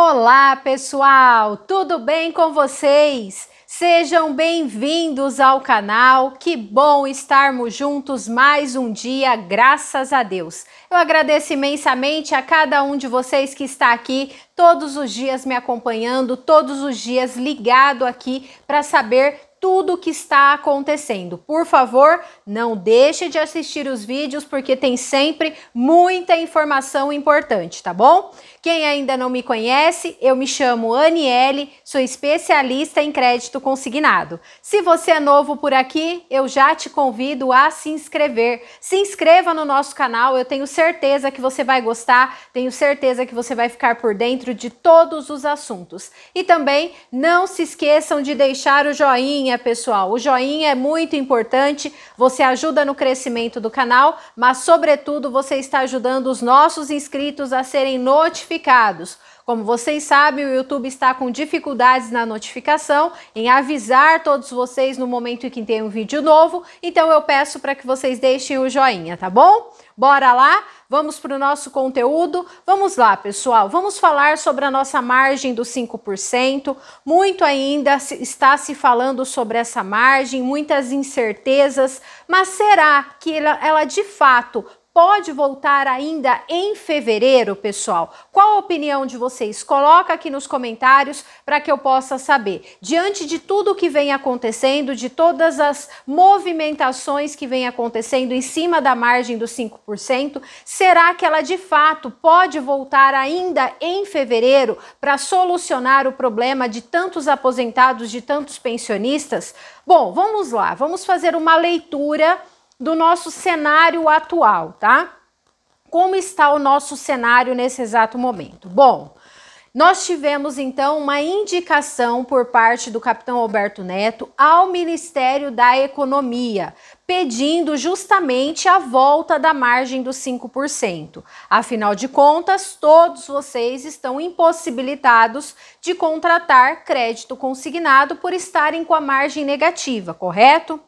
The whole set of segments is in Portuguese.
Olá, pessoal! Tudo bem com vocês? Sejam bem-vindos ao canal. Que bom estarmos juntos mais um dia, graças a Deus. Eu agradeço imensamente a cada um de vocês que está aqui todos os dias me acompanhando, todos os dias ligado aqui para saber tudo o que está acontecendo. Por favor, não deixe de assistir os vídeos porque tem sempre muita informação importante, tá bom? Quem ainda não me conhece, eu me chamo Aniele, sou especialista em crédito consignado. Se você é novo por aqui, eu já te convido a se inscrever. Se inscreva no nosso canal, eu tenho certeza que você vai gostar, tenho certeza que você vai ficar por dentro de todos os assuntos. E também não se esqueçam de deixar o joinha, pessoal. O joinha é muito importante, você ajuda no crescimento do canal, mas sobretudo você está ajudando os nossos inscritos a serem notificados notificados. Como vocês sabem, o YouTube está com dificuldades na notificação, em avisar todos vocês no momento em que tem um vídeo novo, então eu peço para que vocês deixem o joinha, tá bom? Bora lá? Vamos para o nosso conteúdo? Vamos lá, pessoal. Vamos falar sobre a nossa margem do 5%. Muito ainda está se falando sobre essa margem, muitas incertezas, mas será que ela, ela de fato pode voltar ainda em fevereiro, pessoal? Qual a opinião de vocês? Coloca aqui nos comentários para que eu possa saber. Diante de tudo que vem acontecendo, de todas as movimentações que vem acontecendo em cima da margem dos 5%, será que ela de fato pode voltar ainda em fevereiro para solucionar o problema de tantos aposentados, de tantos pensionistas? Bom, vamos lá, vamos fazer uma leitura do nosso cenário atual, tá? Como está o nosso cenário nesse exato momento? Bom, nós tivemos então uma indicação por parte do capitão Alberto Neto ao Ministério da Economia, pedindo justamente a volta da margem dos 5%. Afinal de contas, todos vocês estão impossibilitados de contratar crédito consignado por estarem com a margem negativa, correto?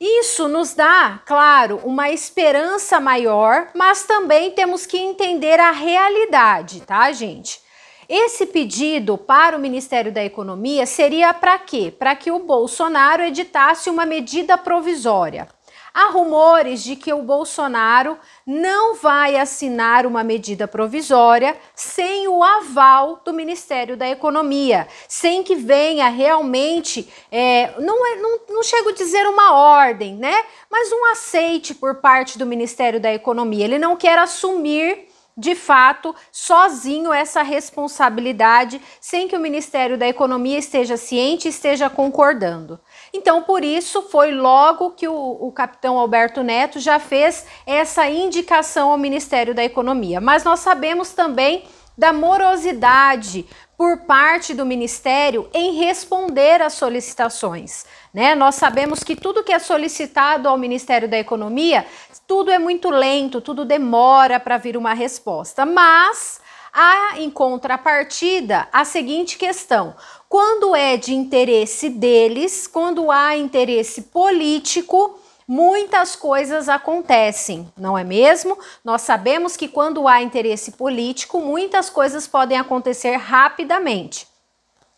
Isso nos dá, claro, uma esperança maior, mas também temos que entender a realidade, tá, gente? Esse pedido para o Ministério da Economia seria para quê? Para que o Bolsonaro editasse uma medida provisória. Há rumores de que o Bolsonaro não vai assinar uma medida provisória sem o aval do Ministério da Economia, sem que venha realmente, é, não, é, não, não chego a dizer uma ordem, né? Mas um aceite por parte do Ministério da Economia. Ele não quer assumir de fato, sozinho essa responsabilidade, sem que o Ministério da Economia esteja ciente e esteja concordando. Então, por isso, foi logo que o, o capitão Alberto Neto já fez essa indicação ao Ministério da Economia. Mas nós sabemos também da morosidade por parte do Ministério em responder às solicitações. Né? Nós sabemos que tudo que é solicitado ao Ministério da Economia, tudo é muito lento, tudo demora para vir uma resposta. Mas Há, em contrapartida, a seguinte questão: quando é de interesse deles, quando há interesse político, muitas coisas acontecem, não é mesmo? Nós sabemos que quando há interesse político, muitas coisas podem acontecer rapidamente.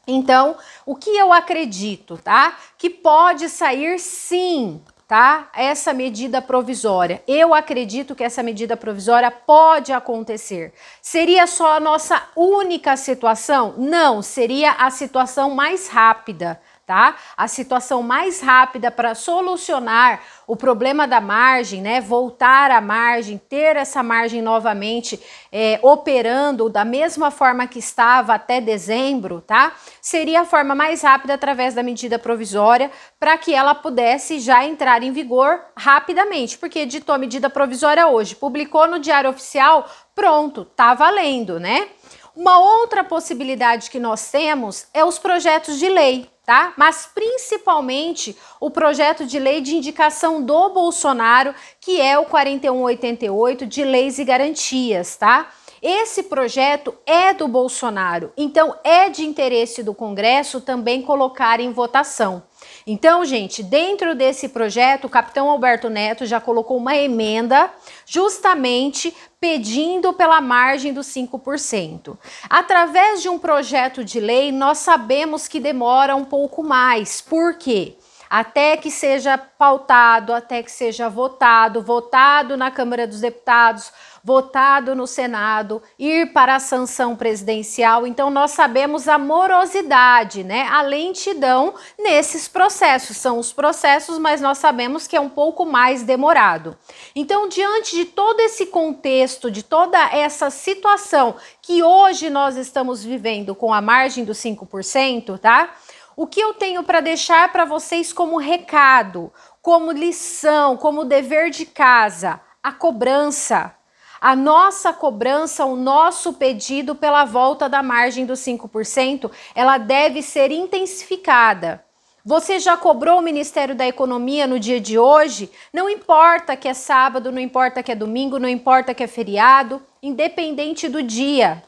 Então, o que eu acredito, tá? Que pode sair sim tá? Essa medida provisória. Eu acredito que essa medida provisória pode acontecer. Seria só a nossa única situação? Não, seria a situação mais rápida tá? A situação mais rápida para solucionar o problema da margem, né? Voltar à margem, ter essa margem novamente é, operando da mesma forma que estava até dezembro, tá? Seria a forma mais rápida através da medida provisória para que ela pudesse já entrar em vigor rapidamente, porque editou a medida provisória hoje, publicou no Diário Oficial, pronto, tá valendo, né? Uma outra possibilidade que nós temos é os projetos de lei, tá? Mas principalmente o projeto de lei de indicação do Bolsonaro, que é o 4188 de leis e garantias, tá? Esse projeto é do Bolsonaro, então é de interesse do Congresso também colocar em votação. Então, gente, dentro desse projeto, o capitão Alberto Neto já colocou uma emenda justamente pedindo pela margem dos 5%. Através de um projeto de lei, nós sabemos que demora um pouco mais. Por quê? até que seja pautado, até que seja votado, votado na Câmara dos Deputados, votado no Senado, ir para a sanção presidencial. Então nós sabemos a morosidade, né? A lentidão nesses processos. São os processos, mas nós sabemos que é um pouco mais demorado. Então, diante de todo esse contexto, de toda essa situação que hoje nós estamos vivendo com a margem dos 5%, tá? O que eu tenho para deixar para vocês como recado, como lição, como dever de casa? A cobrança. A nossa cobrança, o nosso pedido pela volta da margem dos 5%, ela deve ser intensificada. Você já cobrou o Ministério da Economia no dia de hoje? Não importa que é sábado, não importa que é domingo, não importa que é feriado, independente do dia.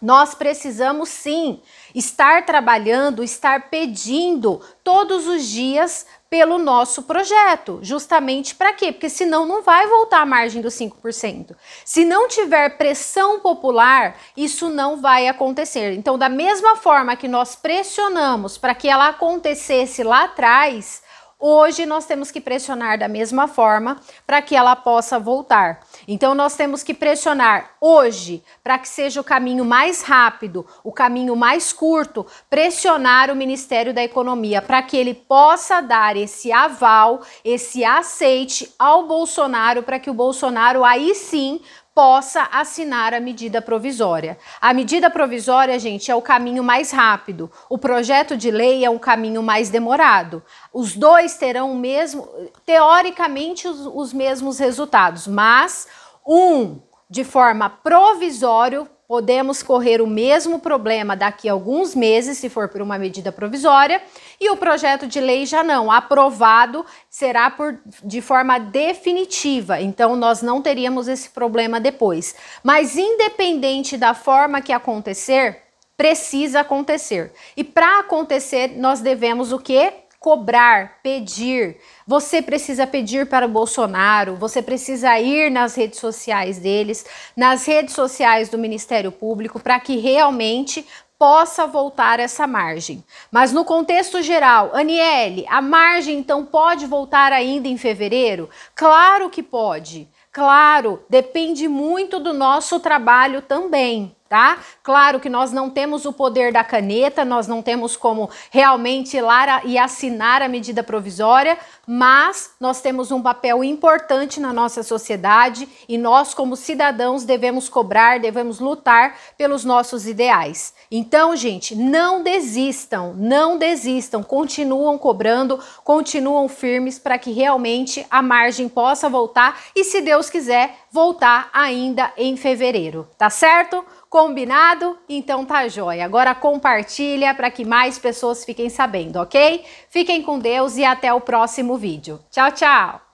Nós precisamos sim estar trabalhando, estar pedindo todos os dias pelo nosso projeto. Justamente para quê? Porque senão não vai voltar a margem dos 5%. Se não tiver pressão popular, isso não vai acontecer. Então, da mesma forma que nós pressionamos para que ela acontecesse lá atrás, hoje nós temos que pressionar da mesma forma para que ela possa voltar. Então nós temos que pressionar hoje para que seja o caminho mais rápido, o caminho mais curto, pressionar o Ministério da Economia para que ele possa dar esse aval, esse aceite ao Bolsonaro para que o Bolsonaro aí sim possa assinar a medida provisória. A medida provisória, gente, é o caminho mais rápido. O projeto de lei é um caminho mais demorado. Os dois terão o mesmo, teoricamente, os, os mesmos resultados, mas um de forma provisória podemos correr o mesmo problema daqui a alguns meses, se for por uma medida provisória, e o projeto de lei já não. Aprovado será por, de forma definitiva, então nós não teríamos esse problema depois. Mas, independente da forma que acontecer, precisa acontecer. E para acontecer, nós devemos o quê? cobrar, pedir. Você precisa pedir para o Bolsonaro, você precisa ir nas redes sociais deles, nas redes sociais do Ministério Público, para que realmente possa voltar essa margem. Mas no contexto geral, Aniele, a margem então pode voltar ainda em fevereiro? Claro que pode. Claro, depende muito do nosso trabalho também tá? Claro que nós não temos o poder da caneta, nós não temos como realmente ir lá e assinar a medida provisória, mas nós temos um papel importante na nossa sociedade e nós, como cidadãos, devemos cobrar, devemos lutar pelos nossos ideais. Então, gente, não desistam, não desistam, continuam cobrando, continuam firmes para que realmente a margem possa voltar e, se Deus quiser, voltar ainda em fevereiro, tá certo? Combinado? Então tá joia. Agora compartilha para que mais pessoas fiquem sabendo, ok? Fiquem com Deus e até o próximo vídeo. Tchau, tchau!